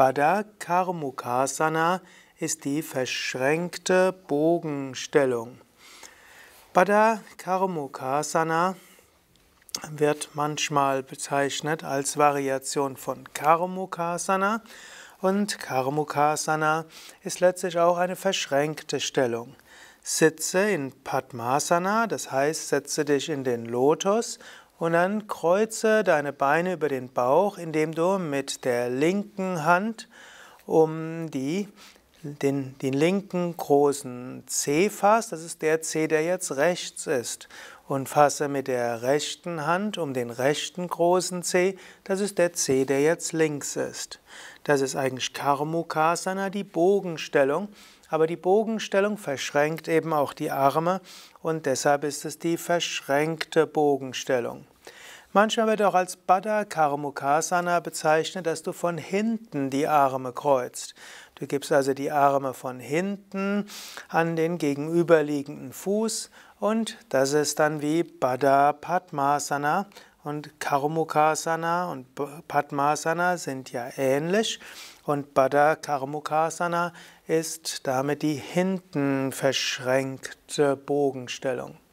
Baddha Karmukhasana ist die verschränkte Bogenstellung. Baddha Karmukhasana wird manchmal bezeichnet als Variation von Karmukhasana und Karmukhasana ist letztlich auch eine verschränkte Stellung. Sitze in Padmasana, das heißt, setze dich in den Lotus und dann kreuze deine Beine über den Bauch, indem du mit der linken Hand um die den, den linken großen C fasst, das ist der C, der jetzt rechts ist, und fasse mit der rechten Hand um den rechten großen C, das ist der C, der jetzt links ist. Das ist eigentlich Karmukasana, die Bogenstellung, aber die Bogenstellung verschränkt eben auch die Arme und deshalb ist es die verschränkte Bogenstellung. Manchmal wird auch als Baddha Karmukasana bezeichnet, dass du von hinten die Arme kreuzt. Du gibst also die Arme von hinten an den gegenüberliegenden Fuß und das ist dann wie Baddha Padmasana und Karmukasana und Padmasana sind ja ähnlich und Baddha Karmukasana ist damit die hinten verschränkte Bogenstellung.